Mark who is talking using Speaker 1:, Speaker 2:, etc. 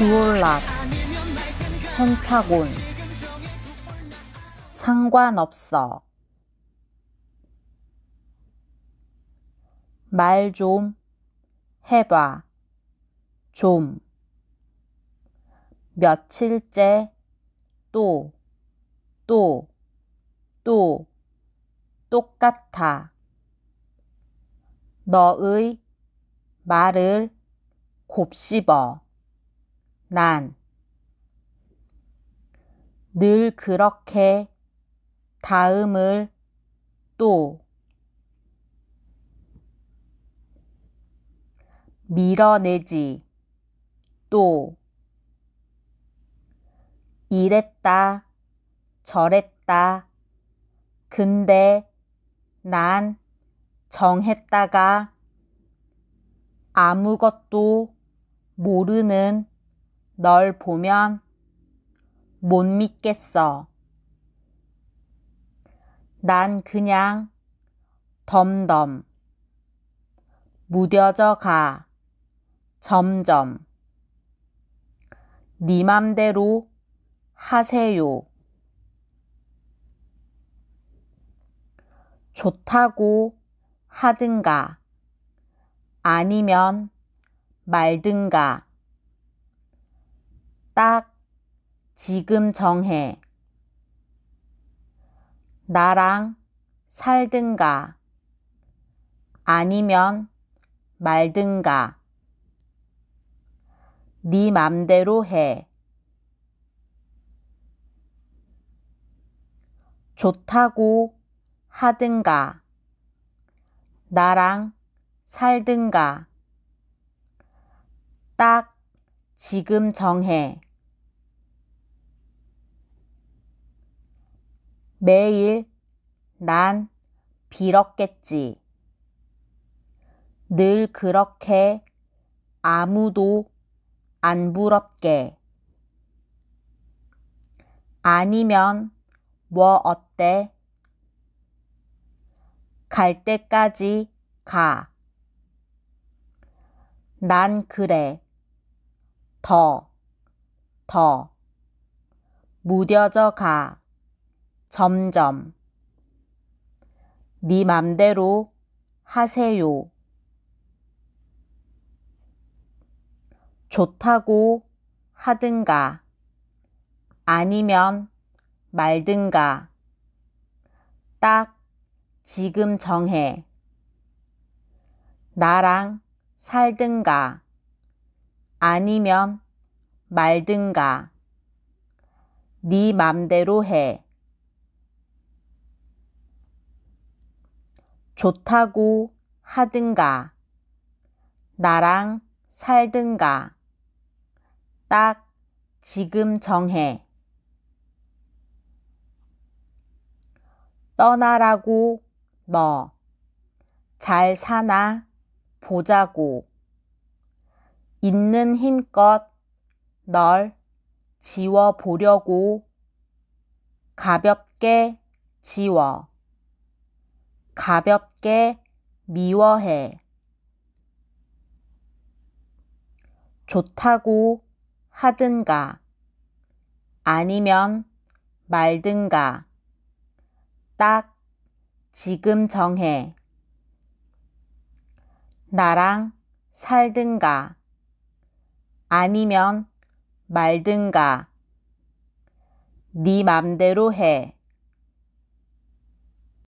Speaker 1: 듀올랍, 펜타곤, 상관없어. 말 좀 해봐. 좀. 며칠째 또, 또, 또, 똑같아. 너의 말을 곱씹어. 난, 늘 그렇게, 다음을, 또, 밀어내지, 또, 이랬다, 저랬다, 근데, 난, 정했다가, 아무것도 모르는 널 보면 못 믿겠어. 난 그냥 덤덤 무뎌져 가 점점 네 맘대로 하세요. 좋다고 하든가 아니면 말든가 딱 지금 정해. 나랑 살든가 아니면 말든가 네 맘대로 해. 좋다고 하든가 나랑 살든가 딱 지금 정해. 매일 난 빌었겠지. 늘 그렇게 아무도 안 부럽게. 아니면 뭐 어때? 갈 때까지 가. 난 그래. 더, 더, 무뎌져 가, 점점. 네 맘대로 하세요. 좋다고 하든가, 아니면 말든가, 딱 지금 정해. 나랑 살든가. 아니면 말든가. 네 맘대로 해. 좋다고 하든가. 나랑 살든가. 딱 지금 정해. 떠나라고 너. 잘 사나 보자고. 있는 힘껏 널 지워 보려고 가볍게 지워 가볍게 미워해 좋다고 하든가 아니면 말든가 딱 지금 정해 나랑 살든가 아니면 말든가. 네 맘대로 해.